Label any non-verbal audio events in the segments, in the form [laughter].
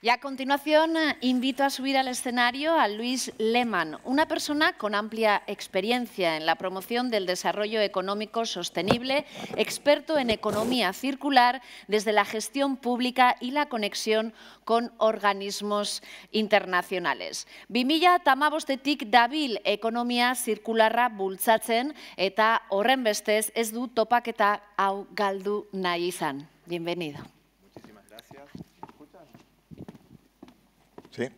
Y a continuación eh, invito a subir al escenario a Luis Lehmann, una persona con amplia experiencia en la promoción del desarrollo económico sostenible, experto en economía circular desde la gestión pública y la conexión con organismos internacionales. Vimilla tamabostetik dabil ekonomia zirkularra bultzatzen eta horren bestez ez du topaketa galdu Bienvenido. Muchísimas gracias. ¿Sí?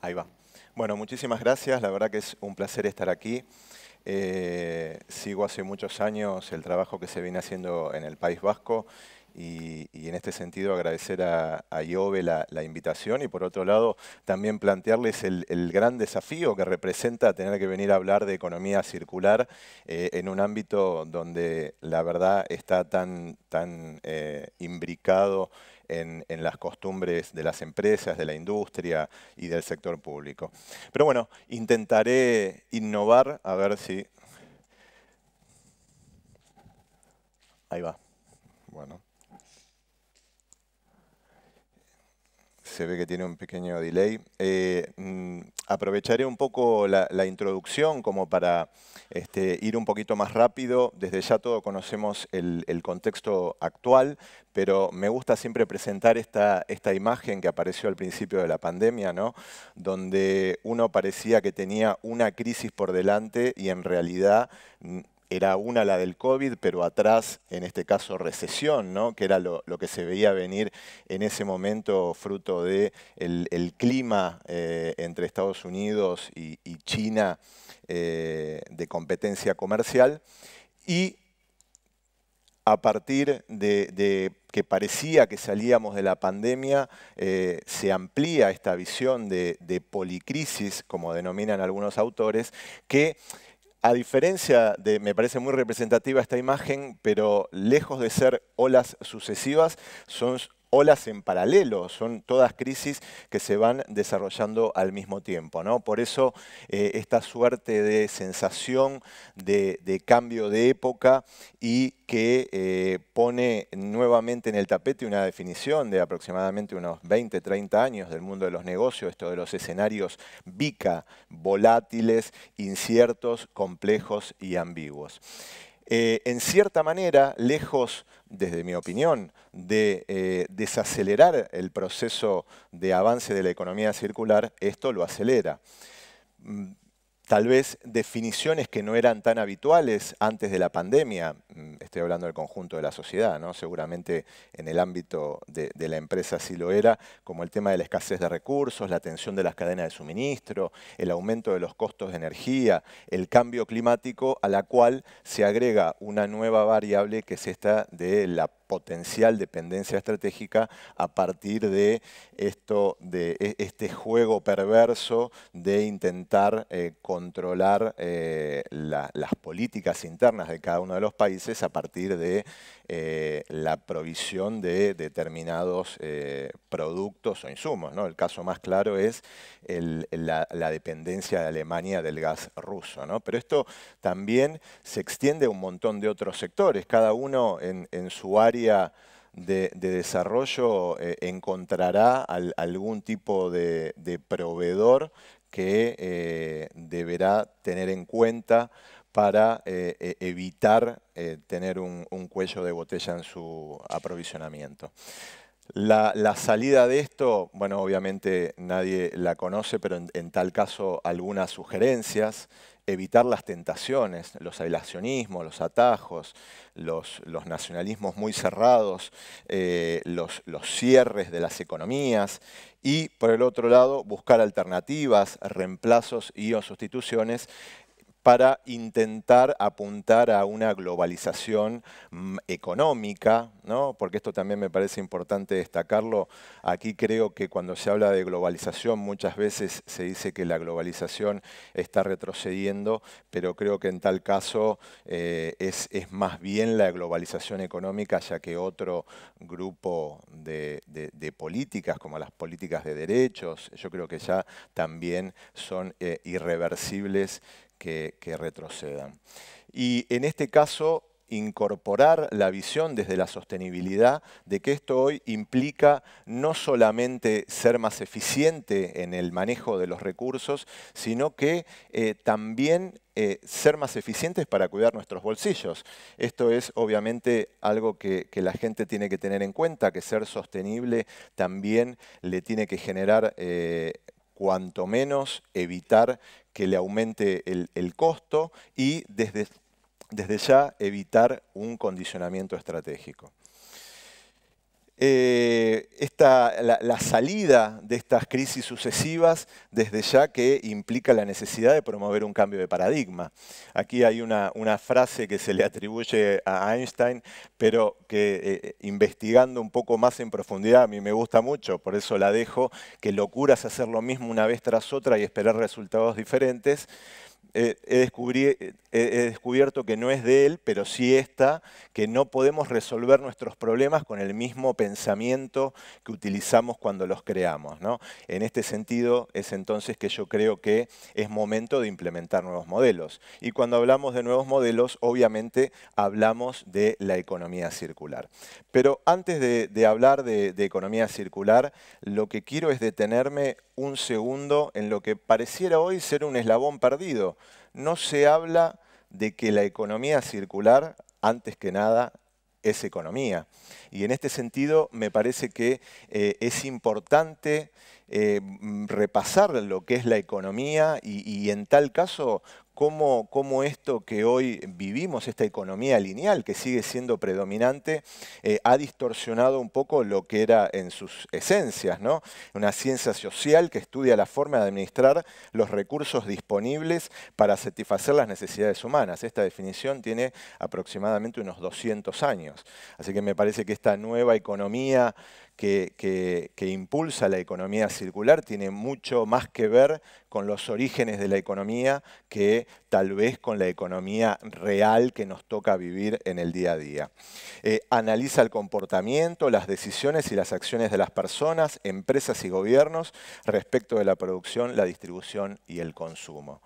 Ahí va. Bueno, muchísimas gracias. La verdad que es un placer estar aquí. Eh, sigo hace muchos años el trabajo que se viene haciendo en el País Vasco y, en este sentido agradecer a, IOVE la, invitación y por otro lado también plantearles el, gran desafío que representa tener que venir a hablar de economía circular eh, en un ámbito donde la verdad está tan, tan eh, imbricado en, las costumbres de las empresas, de la industria y del sector público. Pero bueno, intentaré innovar a ver si... Ahí va. Bueno. Se ve que tiene un pequeño delay. Eh, mm, aprovecharé un poco la, introducción como para este, ir un poquito más rápido. Desde ya todos conocemos el, contexto actual, pero me gusta siempre presentar esta, esta imagen que apareció al principio de la pandemia, ¿no? donde uno parecía que tenía una crisis por delante y en realidad mm, era una la del COVID, pero atrás, en este caso, recesión, ¿no? que era lo, que se veía venir en ese momento fruto del de el, clima eh, entre Estados Unidos y, China eh, de competencia comercial. Y a partir de, que parecía que salíamos de la pandemia, eh, se amplía esta visión de, de policrisis, como denominan algunos autores, que a diferencia de, me parece muy representativa esta imagen, pero lejos de ser olas sucesivas, son olas en paralelo, son todas crisis que se van desarrollando al mismo tiempo. ¿no? Por eso eh, esta suerte de sensación de, cambio de época y que eh, pone nuevamente en el tapete una definición de aproximadamente unos 20, 30 años del mundo de los negocios, esto de los escenarios VICA, volátiles, inciertos, complejos y ambiguos. Eh, en cierta manera, lejos, desde mi opinión, de eh, desacelerar el proceso de avance de la economía circular, esto lo acelera. Mm, tal vez definiciones que no eran tan habituales antes de la pandemia, mm, estoy hablando del conjunto de la sociedad, ¿no? seguramente en el ámbito de, la empresa sí lo era, como el tema de la escasez de recursos, la tensión de las cadenas de suministro, el aumento de los costos de energía, el cambio climático, a la cual se agrega una nueva variable que es esta de la potencial dependencia estratégica a partir de esto, de e, este juego perverso de intentar eh, controlar eh, las políticas internas de cada uno de los países a partir de eh, la provisión de determinados eh, productos o insumos. El caso más claro es la, dependencia de Alemania del gas ruso. Pero esto también se extiende a un montón de otros sectores, cada uno en, su área de, desarrollo encontrará algún tipo de proveedor que eh, deberá tener en cuenta para eh, e, evitar eh, tener un, cuello de botella en su aprovisionamiento. La, salida de esto, bueno, obviamente nadie la conoce, pero en tal caso algunas sugerencias evitar las tentaciones, los aislacionismos, los atajos, los, nacionalismos muy cerrados, eh, los, los cierres de las economías y, por el otro lado, buscar alternativas, reemplazos y o sustituciones para intentar apuntar a una globalización mm, económica, ¿no? porque esto también me parece importante destacarlo. Aquí creo que cuando se habla de globalización muchas veces se dice que la globalización está retrocediendo, pero creo que en tal caso eh, es, más bien la globalización económica, ya que otro grupo de, políticas, como las políticas de derechos, yo creo que ya también son eh, irreversibles que, retrocedan. Y en este caso, incorporar la visión desde la sostenibilidad de que esto hoy implica no solamente ser más eficiente en el manejo de los recursos, sino que eh, también eh, ser más eficientes para cuidar nuestros bolsillos. Esto es obviamente algo que, la gente tiene que tener en cuenta, que ser sostenible también le tiene que generar... Eh, cuanto menos evitar que le aumente el, costo y desde, desde ya evitar un condicionamiento estratégico. Eh, la, salida de estas crisis sucesivas desde ya que implica la necesidad de promover un cambio de paradigma. Aquí hay una, frase que se le atribuye a Einstein, pero que eh, investigando un poco más en profundidad a mí me gusta mucho, por eso la dejo, que locura es hacer lo mismo una vez tras otra y esperar resultados diferentes he, descubierto que no es de él, pero sí está, que no podemos resolver nuestros problemas con el mismo pensamiento que utilizamos cuando los creamos. En este sentido es entonces que yo creo que es momento de implementar nuevos modelos. Y cuando hablamos de nuevos modelos, obviamente hablamos de la economía circular. Pero antes de, hablar de economía circular, lo que quiero es detenerme un segundo en lo que pareciera hoy ser un eslabón perdido no se habla de que la economía circular, antes que nada, es economía. Y en este sentido me parece que eh, es importante eh, repasar lo que es la economía y, en tal caso cómo, esto que hoy vivimos, esta economía lineal que sigue siendo predominante, eh, ha distorsionado un poco lo que era en sus esencias, ¿no? Una ciencia social que estudia la forma de administrar los recursos disponibles para satisfacer las necesidades humanas. Esta definición tiene aproximadamente unos 200 años. Así que me parece que esta nueva economía que, impulsa la economía circular tiene mucho más que ver con los orígenes de la economía que tal vez con la economía real que nos toca vivir en el día a día. Eh, analiza el comportamiento, las decisiones y las acciones de las personas, empresas y gobiernos respecto de la producción, la distribución y el consumo.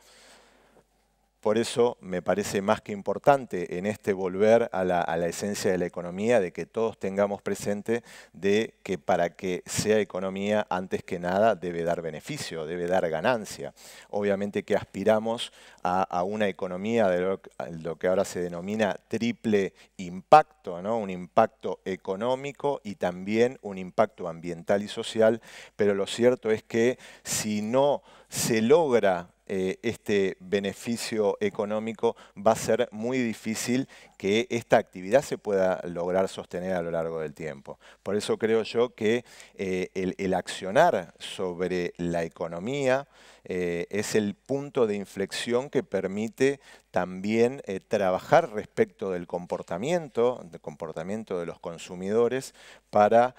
Por eso me parece más que importante en este volver a la, esencia de la economía, de que todos tengamos presente de que para que sea economía, antes que nada, debe dar beneficio, debe dar ganancia. Obviamente que aspiramos a, una economía de lo, que ahora se denomina triple impacto, ¿no? un impacto económico y también un impacto ambiental y social, pero lo cierto es que si no se logra eh, este beneficio económico, va a ser muy difícil que esta actividad se pueda lograr sostener a lo largo del tiempo. Por eso creo yo que eh, el, accionar sobre la economía eh, es el punto de inflexión que permite también trabajar respecto del comportamiento, del comportamiento de los consumidores, para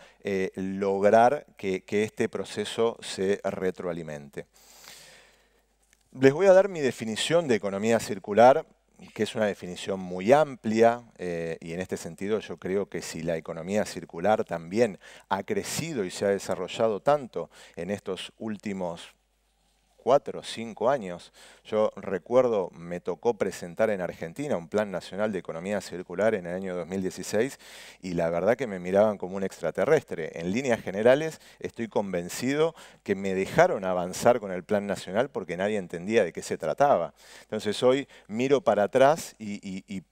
lograr que este proceso se retroalimente. Les voy a dar mi definición de economía circular, que es una definición muy amplia eh, y en este sentido yo creo que si la economía circular también ha crecido y se ha desarrollado tanto en estos últimos cuatro o cinco años. Yo recuerdo, me tocó presentar en Argentina un Plan Nacional de Economía Circular en el año 2016 y la verdad que me miraban como un extraterrestre. En líneas generales, estoy convencido que me dejaron avanzar con el Plan Nacional porque nadie entendía de qué se trataba. Entonces hoy miro para atrás y,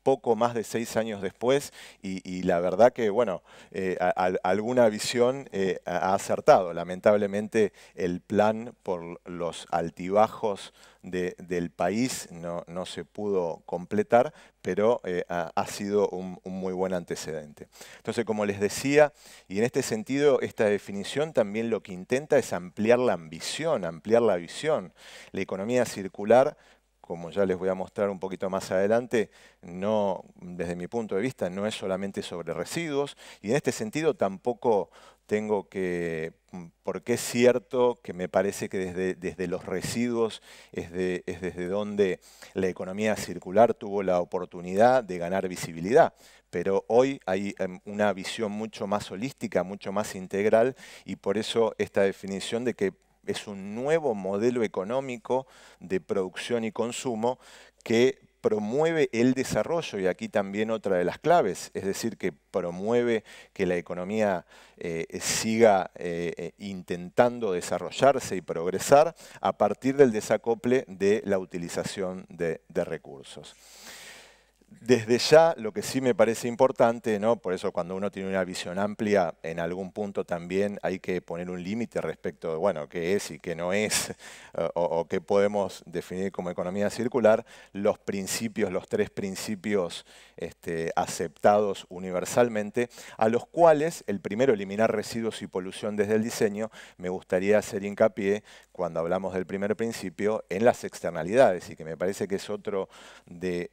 poco más de seis años después y, la verdad que, bueno, eh, alguna visión eh, ha acertado. Lamentablemente el plan por los altibajos del país no, se pudo completar, pero eh, ha, sido un, un, muy buen antecedente. Entonces, como les decía, y en este sentido, esta definición también lo que intenta es ampliar la ambición, ampliar la visión. La economía circular, como ya les voy a mostrar un poquito más adelante, no, desde mi punto de vista, no es solamente sobre residuos, y en este sentido tampoco tengo que, mm, porque es cierto que me parece que desde, los residuos es desde donde la economía circular tuvo la oportunidad de ganar visibilidad, pero hoy hay em, una visión mucho más holística, mucho más integral y por eso esta definición de que es un nuevo modelo económico de producción y consumo que promueve el desarrollo, y aquí también otra de las claves, es decir, que promueve que la economía eh, siga eh, eh, intentando desarrollarse y progresar a partir del desacople de la utilización de recursos. Desde ya, lo que sí me parece importante, ¿no? por eso cuando uno tiene una visión amplia, en algún punto también hay que poner un límite respecto de, bueno, qué es y qué no es, [laughs] o, qué podemos definir como economía circular, los principios, los tres principios este, aceptados universalmente, a los cuales el primero, eliminar residuos y polución desde el diseño, me gustaría hacer hincapié cuando hablamos del primer principio en las externalidades y que me parece que es otro de,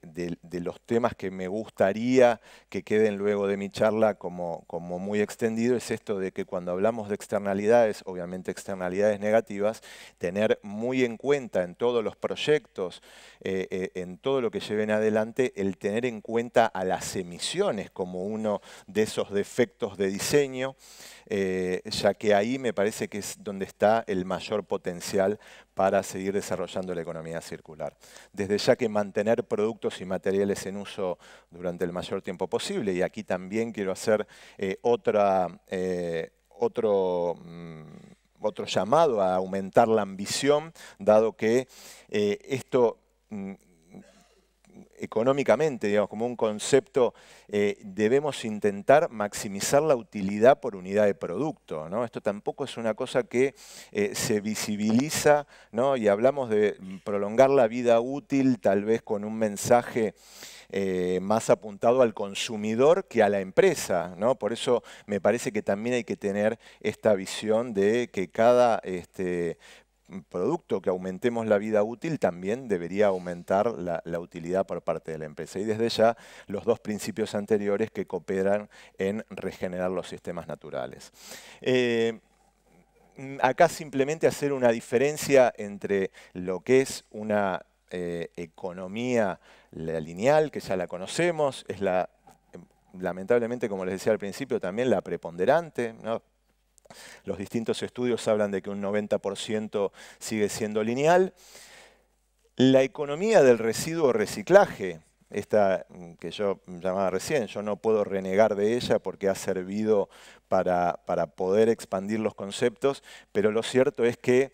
los temas que me gustaría que queden luego de mi charla como, muy extendido, es esto de que cuando hablamos de externalidades, obviamente externalidades negativas, tener muy en cuenta en todos los proyectos, eh, eh, en todo lo que lleven adelante, el tener en cuenta a las emisiones como uno de esos defectos de diseño. Eh, ya que ahí me parece que es donde está el mayor potencial para seguir desarrollando la economía circular. Desde ya que mantener productos y materiales en uso durante el mayor tiempo posible, y aquí también quiero hacer eh, eh, otro... Mm, otro llamado a aumentar la ambición, dado que esto mm, económicamente, digamos, como un concepto, eh, debemos intentar maximizar la utilidad por unidad de producto. ¿no? Esto tampoco es una cosa que eh, se visibiliza ¿no? y hablamos de prolongar la vida útil tal vez con un mensaje eh, más apuntado al consumidor que a la empresa. ¿no? Por eso me parece que también hay que tener esta visión de que cada este, producto que aumentemos la vida útil, también debería aumentar la, utilidad por parte de la empresa. Y desde ya los dos principios anteriores que cooperan en regenerar los sistemas naturales. Eh, acá simplemente hacer una diferencia entre lo que es una eh, economía lineal, que ya la conocemos, es la em, lamentablemente, como les decía al principio, también la preponderante, ¿no? Los distintos estudios hablan de que un 90% sigue siendo lineal. La economía del residuo reciclaje, esta que yo llamaba recién, yo no puedo renegar de ella porque ha servido para, para poder expandir los conceptos, pero lo cierto es que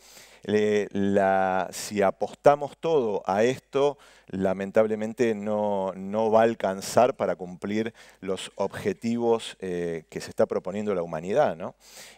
si apostamos todo a esto, lamentablemente no, va a alcanzar para cumplir los objetivos eh, que se está proponiendo la humanidad.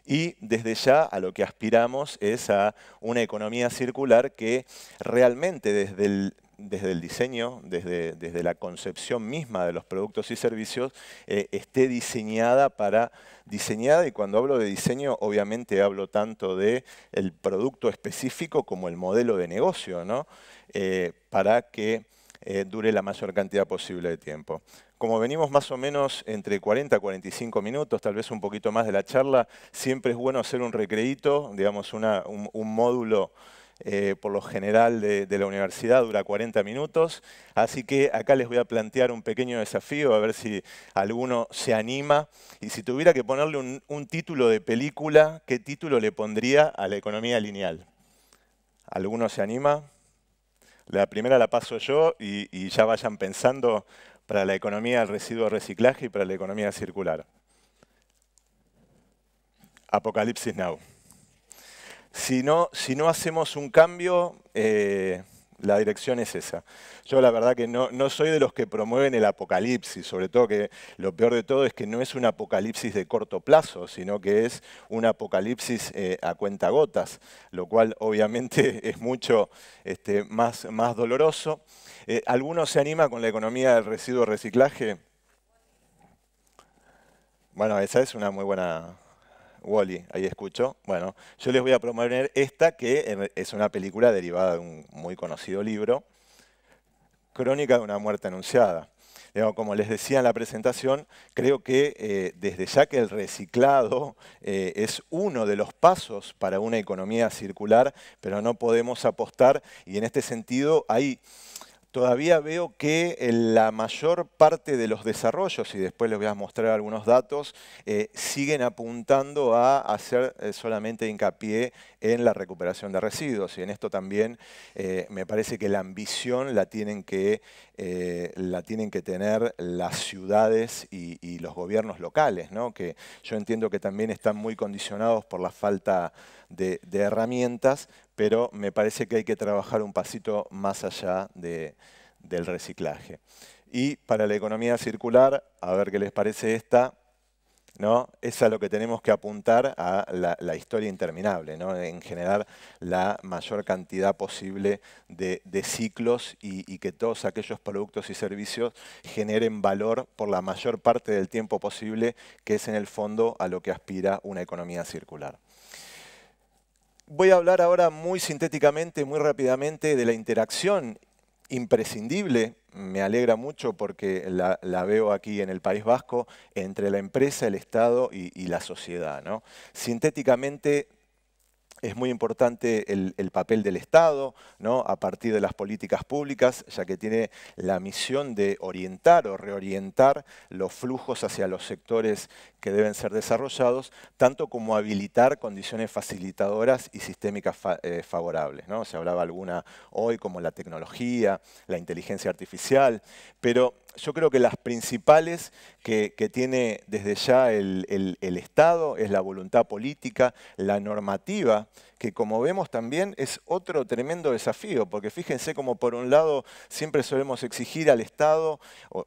Y desde ya a lo que aspiramos es a una economía circular que realmente desde el desde el diseño, desde, desde, la concepción misma de los productos y servicios, eh, esté diseñada para, diseñada, y cuando hablo de diseño, obviamente hablo tanto de el producto específico como el modelo de negocio, ¿no? Eh, para que eh, dure la mayor cantidad posible de tiempo. Como venimos más o menos entre 40 a 45 minutos, tal vez un poquito más de la charla, siempre es bueno hacer un recreíto, digamos un, un módulo eh, por lo general de, la universidad, dura 40 minutos. Así que acá les voy a plantear un pequeño desafío, a ver si alguno se anima. Y si tuviera que ponerle un, título de película, ¿qué título le pondría a la economía lineal? ¿Alguno se anima? La primera la paso yo y, y ya vayan pensando para la economía del residuo reciclaje y para la economía circular. Apocalipsis Now. Si no, si no hacemos un cambio, eh, la dirección es esa. Yo la verdad que no, soy de los que promueven el apocalipsis, sobre todo que lo peor de todo es que no es un apocalipsis de corto plazo, sino que es un apocalipsis eh, a a gotas, lo cual obviamente [laughs] es mucho este, más, doloroso. Eh, ¿Alguno se anima con la economía del residuo reciclaje? Bueno, esa es una muy buena Wally, ahí escucho. Bueno, yo les voy a promover esta, que es una película derivada de un muy conocido libro, Crónica de una muerte anunciada. Como les decía en la presentación, creo que eh, desde ya que el reciclado eh, es uno de los pasos para una economía circular, pero no podemos apostar, y en este sentido hay todavía veo que eh, la mayor parte de los desarrollos, y después les voy a mostrar algunos datos, eh, siguen apuntando a hacer eh, solamente hincapié en la recuperación de residuos. Y en esto también me parece que la ambición la tienen que, la tienen que tener las ciudades y, y los gobiernos locales, ¿no? que yo entiendo que también están muy condicionados por la falta de, herramientas, pero me parece que hay que trabajar un pasito más allá del reciclaje. Y para la economía circular, a ver qué les parece esta, ¿no? Es a lo que tenemos que apuntar a la, historia interminable, ¿no? En generar la mayor cantidad posible de, ciclos y, que todos aquellos productos y servicios generen valor por la mayor parte del tiempo posible, que es en el fondo a lo que aspira una economía circular. Voy a hablar ahora muy sintéticamente, muy rápidamente de la interacción imprescindible, me alegra mucho porque la, veo aquí en el País Vasco, entre la empresa, el Estado y, y la sociedad. ¿no? Sintéticamente, es muy importante el, papel del Estado ¿no? a partir de las políticas públicas, ya que tiene la misión de orientar o reorientar los flujos hacia los sectores que deben ser desarrollados, tanto como habilitar condiciones facilitadoras y sistémicas eh, favorables. ¿no? Se hablaba alguna hoy como la tecnología, la inteligencia artificial, pero yo creo que las principales que, tiene desde ya el, Estado es la voluntad política, la normativa, que como vemos también es otro tremendo desafío, porque fíjense como por un lado siempre solemos exigir al Estado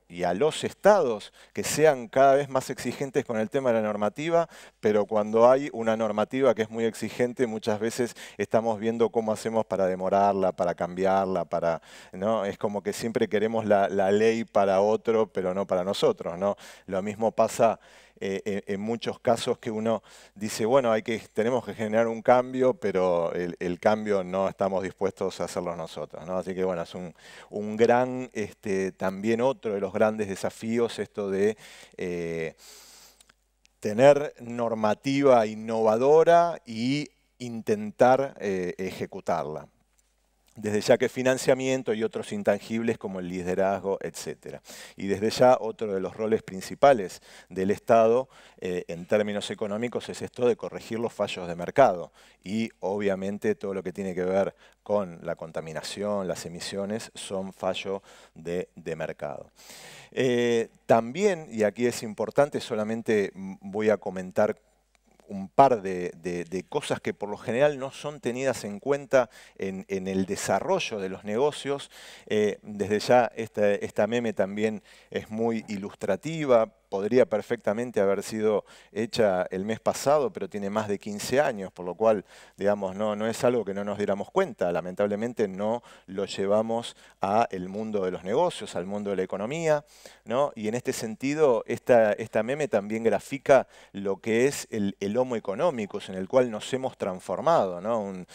y a los Estados que sean cada vez más exigentes con el tema de la normativa, pero cuando hay una normativa que es muy exigente muchas veces estamos viendo cómo hacemos para demorarla, para cambiarla, para, ¿no? es como que siempre queremos la ley para otro, pero no para nosotros. ¿no? Lo mismo pasa eh, en muchos casos que uno dice, bueno, hay que, tenemos que generar un cambio, pero el, cambio no estamos dispuestos a hacerlo nosotros. Así que bueno, es un, un gran, este, también otro de los grandes desafíos esto de... Eh, tener normativa innovadora y intentar eh, ejecutarla desde ya que financiamiento y otros intangibles como el liderazgo, etc. Y desde ya otro de los roles principales del Estado eh, en términos económicos es esto de corregir los fallos de mercado y obviamente todo lo que tiene que ver con la contaminación, las emisiones, son fallo de, mercado. Eh, también, y aquí es importante, solamente voy a comentar un par de, cosas que por lo general no son tenidas en cuenta en, el desarrollo de los negocios. Eh, desde ya esta meme también es muy ilustrativa podría perfectamente haber sido hecha el mes pasado, pero tiene más de 15 años, por lo cual, digamos, no, no es algo que no nos diéramos cuenta. Lamentablemente no lo llevamos al mundo de los negocios, al mundo de la economía, ¿no? Y en este sentido, esta, esta meme también grafica lo que es el, homo económico, en el cual nos hemos transformado, ¿no?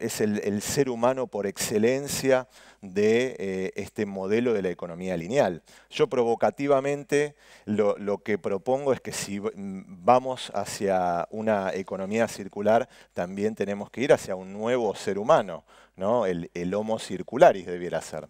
es el, ser humano por excelencia de eh, este modelo de la economía lineal. Yo provocativamente lo lo, que propongo es que si mm, vamos hacia una economía circular, también tenemos que ir hacia un nuevo ser humano, el, homo circularis debiera ser.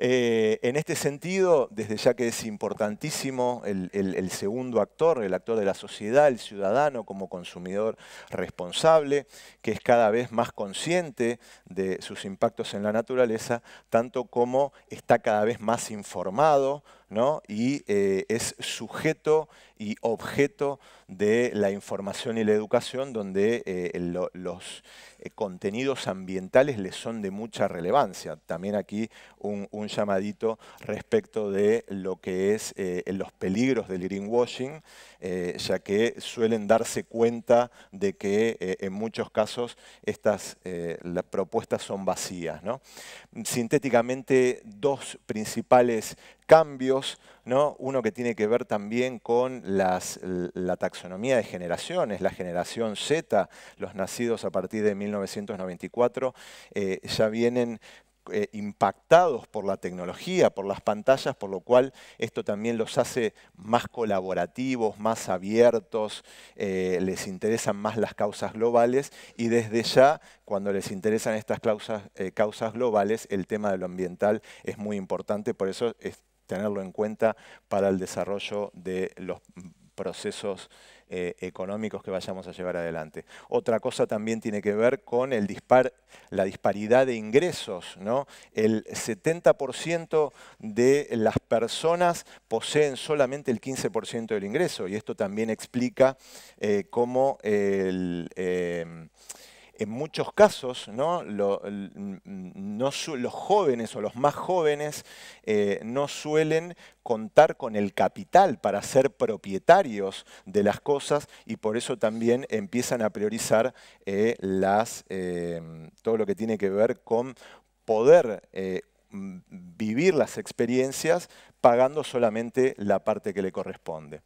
Eh, en este sentido, desde ya que es importantísimo el, segundo actor, el actor de la sociedad, el ciudadano como consumidor responsable, que es cada vez más consciente de sus impactos en la naturaleza, tanto como está cada vez más informado y eh, es sujeto y objeto de la información y la educación, donde eh, los eh, contenidos ambientales les son de mucha relevancia. También aquí un, llamadito respecto de lo que es los peligros del greenwashing, ya que suelen darse cuenta de que en muchos casos estas las propuestas son vacías. Sintéticamente, dos principales cambios, uno que tiene que ver también con la taxonomía de generaciones, la generación Z, los nacidos a partir de 1994, eh, ya vienen eh, impactados por la tecnología, por las pantallas, por lo cual esto también los hace más colaborativos, más abiertos, eh, les interesan más las causas globales y desde ya, cuando les interesan estas causas, causas globales, el tema de lo ambiental es muy importante, por eso es tenerlo en cuenta para el desarrollo de los procesos eh, económicos que vayamos a llevar adelante. Otra cosa también tiene que ver con la disparidad de ingresos. ¿no? El 70% de las personas poseen solamente el 15% del ingreso y esto también explica eh, cómo el... Eh, en muchos casos mm, los jóvenes o los más jóvenes eh, no suelen contar con el capital para ser propietarios de las cosas y por eso también empiezan a priorizar eh, eh, todo lo que tiene que ver con poder mm, vivir las experiencias pagando solamente la parte que le corresponde.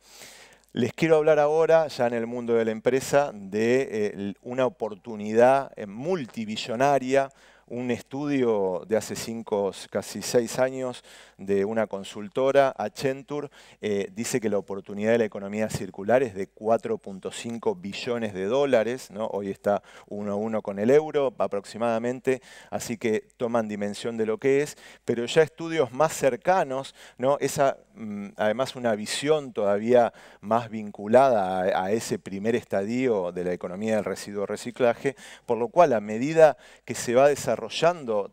Les quiero hablar ahora, ya en el mundo de la empresa, de eh, una oportunidad eh, multibillonaria un estudio de hace cinco, casi seis años de una consultora, Accenture, eh, dice que la oportunidad de la economía circular es de 4.5 billones de dólares, ¿no? hoy está uno a uno con el euro aproximadamente, así que toman dimensión de lo que es, pero ya estudios más cercanos, ¿no? Esa, mm, además una visión todavía más vinculada a, a ese primer estadio de la economía del residuo reciclaje, por lo cual a medida que se va desarrollando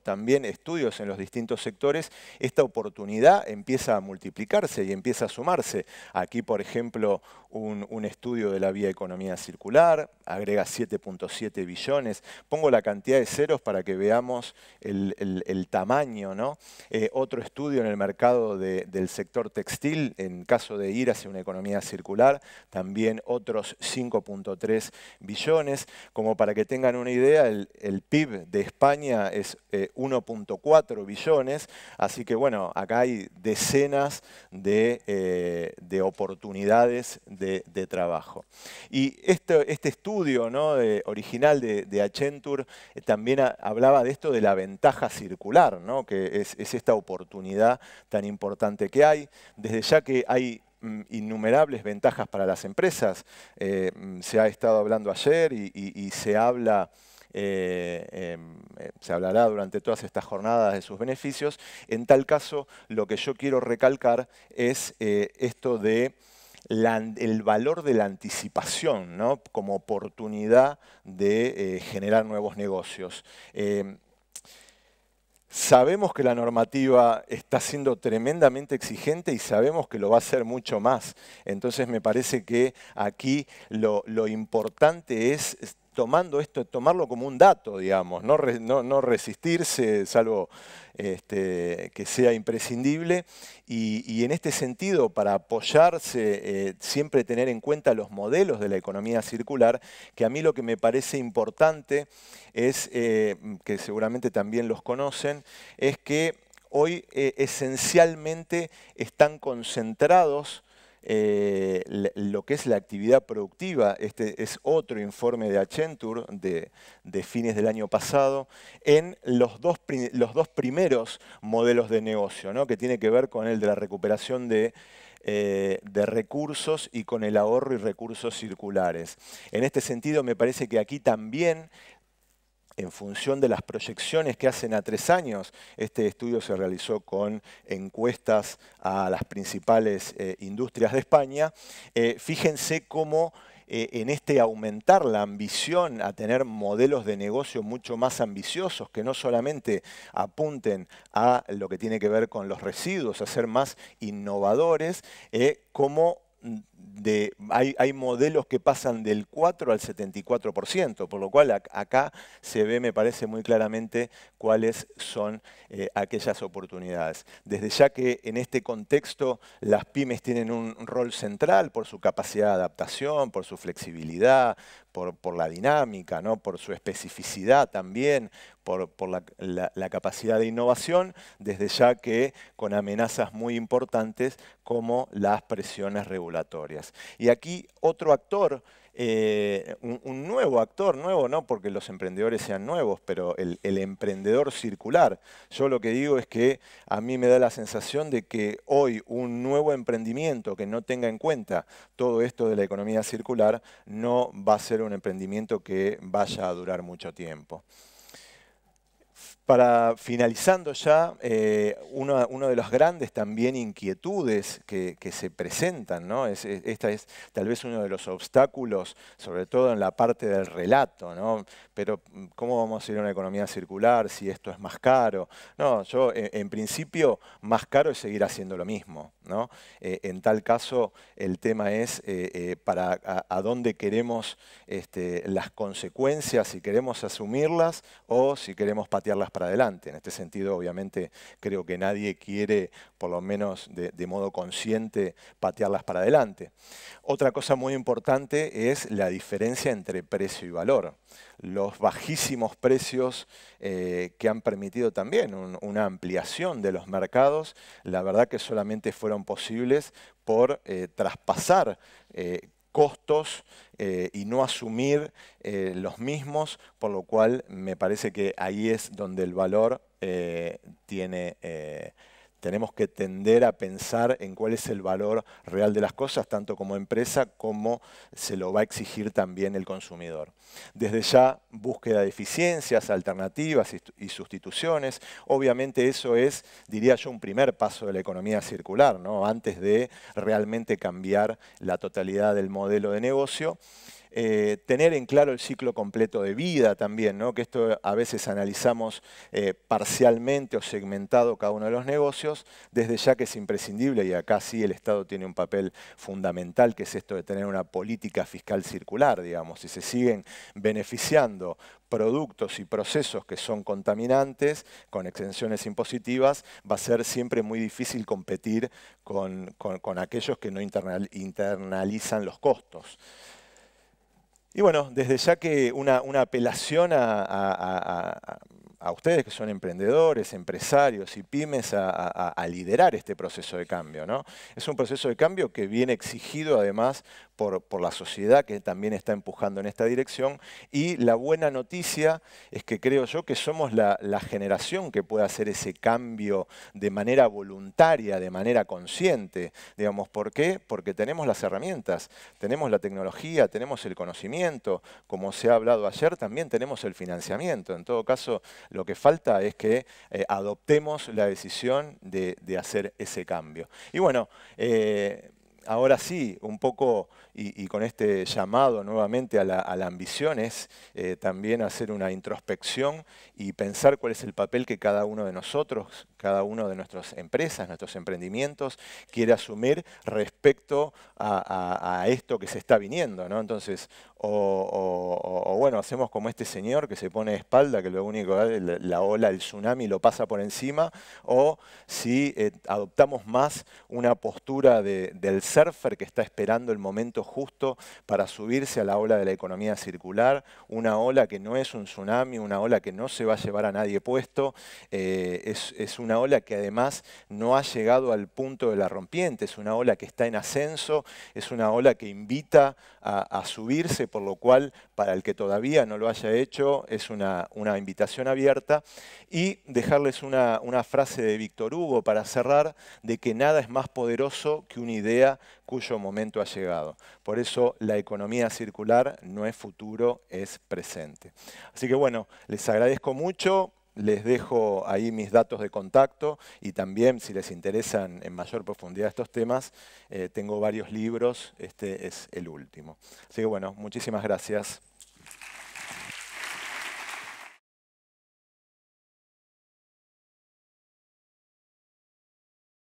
también estudios en los distintos sectores, esta oportunidad empieza a multiplicarse y empieza a sumarse. Aquí, por ejemplo, un, estudio de la vía economía circular, agrega 7.7 billones. Pongo la cantidad de ceros para que veamos el, tamaño. ¿no? Eh, otro estudio en el mercado del sector textil, en caso de ir hacia una economía circular, también otros 5.3 billones. Como para que tengan una idea, el PIB de España es 1.4 eh, billones, así que bueno, acá hay decenas de, eh, oportunidades de, trabajo. Y este, este estudio original de, Accenture eh, también hablaba de esto de la ventaja circular, que es, esta oportunidad tan importante que hay, desde ya que hay mm, innumerables ventajas para las empresas. Mm, se ha estado hablando ayer y se habla eh, eh, em, se hablará durante todas estas jornadas de sus beneficios. En tal caso, lo que yo quiero recalcar es eh, esto de... el valor de la anticipación ¿no? como oportunidad de generar nuevos negocios. Em, sabemos que la normativa está siendo tremendamente exigente y sabemos que lo va a ser mucho más. Entonces me parece que aquí lo, lo importante es tomando esto, tomarlo como un dato, digamos, no, resistirse, salvo este, que sea imprescindible. Y, en este sentido, para apoyarse, eh, siempre tener en cuenta los modelos de la economía circular, que a mí lo que me parece importante es, eh, que seguramente también los conocen, es que hoy eh, esencialmente están concentrados eh, lo que es la actividad productiva, este es otro informe de Accenture de, fines del año pasado, en los dos, los dos primeros modelos de negocio, que tiene que ver con el de la recuperación de eh, de recursos y con el ahorro y recursos circulares. En este sentido, me parece que aquí también en función de las proyecciones que hacen a tres años, este estudio se realizó con encuestas a las principales eh, industrias de España, eh, fíjense cómo eh, en este aumentar la ambición a tener modelos de negocio mucho más ambiciosos, que no solamente apunten a lo que tiene que ver con los residuos, a ser más innovadores, cómo... Mm, hay, modelos que pasan del 4 al 74%, por lo cual acá se ve, me parece muy claramente, cuáles son eh, aquellas oportunidades. Desde ya que en este contexto las pymes tienen un rol central por su capacidad de adaptación, por su flexibilidad, por, la dinámica, por su especificidad también, por, la, capacidad de innovación, desde ya que con amenazas muy importantes como las presiones regulatorias. Y aquí otro actor, eh, un, nuevo actor, nuevo no porque los emprendedores sean nuevos, pero el, emprendedor circular. Yo lo que digo es que a mí me da la sensación de que hoy un nuevo emprendimiento que no tenga en cuenta todo esto de la economía circular no va a ser un emprendimiento que vaya a durar mucho tiempo. Para finalizando ya, eh, una, de las grandes también inquietudes que, se presentan, ¿no? Es, esta es tal vez uno de los obstáculos, sobre todo en la parte del relato, ¿no? Pero ¿cómo vamos a ir a una economía circular si esto es más caro? No, yo en principio más caro es seguir haciendo lo mismo. Eh, en tal caso, el tema es eh, eh, para a, dónde queremos este, las consecuencias, si queremos asumirlas o si queremos patearlas para adelante. En este sentido, obviamente, creo que nadie quiere, por lo menos de, modo consciente, patearlas para adelante. Otra cosa muy importante es la diferencia entre precio y valor. Los bajísimos precios que han permitido también una ampliación de los mercados, la verdad que solamente fueron posibles por eh, traspasar eh, costos eh, y no asumir los mismos, por lo cual me parece que ahí es donde el valor tiene tenemos que tender a pensar en cuál es el valor real de las cosas, tanto como empresa como se lo va a exigir también el consumidor. Desde ya, búsqueda de eficiencias, alternativas y sustituciones. Obviamente eso es, diría yo, un primer paso de la economía circular, antes de realmente cambiar la totalidad del modelo de negocio. Eh, tener en claro el ciclo completo de vida también, que esto a veces analizamos eh, parcialmente o segmentado cada uno de los negocios, desde ya que es imprescindible y acá sí el Estado tiene un papel fundamental, que es esto de tener una política fiscal circular, digamos, si se siguen beneficiando productos y procesos que son contaminantes, con exenciones impositivas, va a ser siempre muy difícil competir con, aquellos que no internalizan los costos. Y bueno, desde ya que una, apelación a, a, ustedes que son emprendedores, empresarios y pymes a, liderar este proceso de cambio. ¿no? Es un proceso de cambio que viene exigido además por, la sociedad que también está empujando en esta dirección. Y la buena noticia es que creo yo que somos la, generación que puede hacer ese cambio de manera voluntaria, de manera consciente. Digamos, ¿Por qué? Porque tenemos las herramientas, tenemos la tecnología, tenemos el conocimiento. Como se ha hablado ayer, también tenemos el financiamiento. En todo caso, lo que falta es que eh, adoptemos la decisión de, hacer ese cambio. Y bueno, eh, ahora sí, un poco, y, con este llamado nuevamente a la, ambición, es eh, también hacer una introspección y pensar cuál es el papel que cada uno de nosotros, cada uno de nuestras empresas, nuestros emprendimientos, quiere asumir respecto a, esto que se está viniendo. Entonces, o, bueno, hacemos como este señor que se pone de espalda, que lo único la, ola, el tsunami lo pasa por encima, o si eh, adoptamos más una postura del que está esperando el momento justo para subirse a la ola de la economía circular, una ola que no es un tsunami, una ola que no se va a llevar a nadie puesto, eh, es, es una ola que además no ha llegado al punto de la rompiente, es una ola que está en ascenso, es una ola que invita a, subirse, por lo cual para el que todavía no lo haya hecho es una, invitación abierta. Y dejarles una, una frase de Víctor Hugo para cerrar, de que nada es más poderoso que una idea cuyo momento ha llegado. Por eso la economía circular no es futuro, es presente. Así que bueno, les agradezco mucho les dejo ahí mis datos de contacto y también, si les interesan en mayor profundidad estos temas, eh, tengo varios libros, este es el último. Así que bueno, muchísimas gracias.